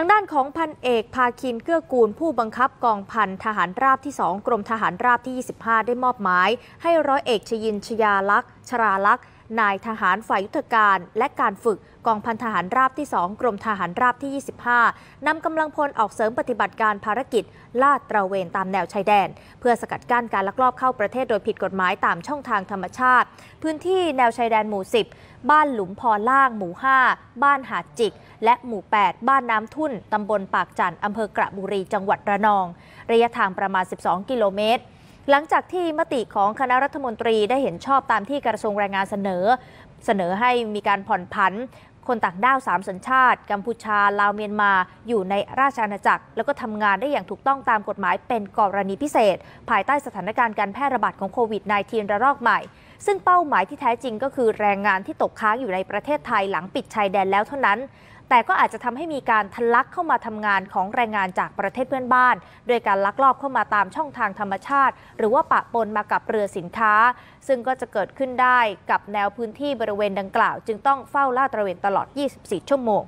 ทางด้านของพันเอกภาคินเกื้อกูลผู้บังคับกองพันทหารราบที่ 2 กรมทหารราบที่ 25 ได้มอบหมาย ให้ร้อยเอกชยินชยาลักษ์ชราลักษ์ นายทหารฝ่ายยุทธการ และการฝึกกองพันทหารราบที่ 2 กรมทหารราบที่ 25 นำกำลังพลออกเสริมปฏิบัติการภารกิจ ลาดตระเวนตามแนวชายแดน เพื่อสกัดกั้นการลักลอบเข้าประเทศโดยผิดกฎหมายตามช่องทางธรรมชาติ พื้นที่แนวชายแดนหมู่10 บ้านหลุมพอล่างหมู่ 5 บ้านหาดจิก และหมู่ 8 บ้านน้ำทุ่นตำบลปากจันอำเภอกระบุรีจังหวัดระนองระยะทางประมาณ12กิโลเมตรหลังจากที่มติของคณะรัฐมนตรีได้เห็นชอบตามที่กระทรวงแรงงานเสนอ เสนอให้มีการผ่อนผัน คนต่างด้าวสามสัญชาติกัมพูชา ลาวเมียนมา อยู่ในราชอาณาจักร แล้วก็ทำงานได้อย่างถูกต้องตามกฎหมายเป็นกรณีพิเศษภายใต้สถานการณ์การแพร่ระบาดของโควิด -19 ระลอกใหม่ ซึ่งเป้าหมายที่แท้จริงก็คือแรงงานที่ตกค้างอยู่ในประเทศไทยหลังปิดชายแดนแล้วเท่านั้นแต่ก็อาจจะทำให้มีการทะลักเข้ามาทำงานของแรงงานจากประเทศเพื่อนบ้าน โดยการลักลอบเข้ามาตามช่องทางธรรมชาติ หรือว่าปะปนมากับเรือสินค้า ซึ่งก็จะเกิดขึ้นได้กับแนวพื้นที่บริเวณดังกล่าว จึงต้องเฝ้าลาดตระเวนตลอด 24 ชั่วโมง